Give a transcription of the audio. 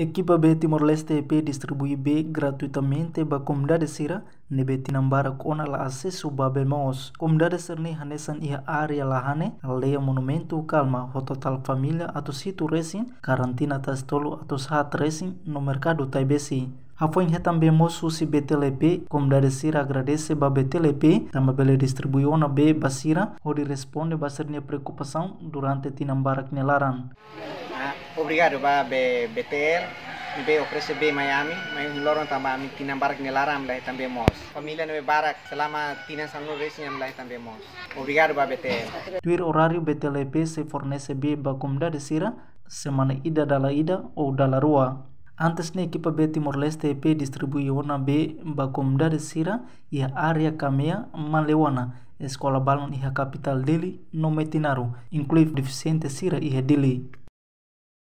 Equipa B Timor-Leste EP B gratuitamente ba comunidade sira nebe tinambara kona la acesso ba bemos. Comunidade serni hanesan ia area lahane lea monumento calma ho total familia atau situ resin karantina tas tolu atau saat resin no mercado taibesi. Afonha também mosusi BTLP, comunidade Sira agradece ba BTLP, beli bele ona B Basira, di responde ba sernia preocupação durante tinambarak nelaran obrigado ba be BTL mi be oprese be Miami may loron tamba mi tinan barak ne laram lahi tambe mos familia ne barak selama tina san lores nyam lahi tambe mos obrigado ba BTL tuir horario BTL be se fornece be bakumda de sira semana ida dala ida ou dala rua Antes ne equipa B Timor Leste EP distribui ona B Bakomda de Sira ia área camea Malewana, escola balon iha capital Delhi no Metinaru, inclui deficiente Sira iha Delhi.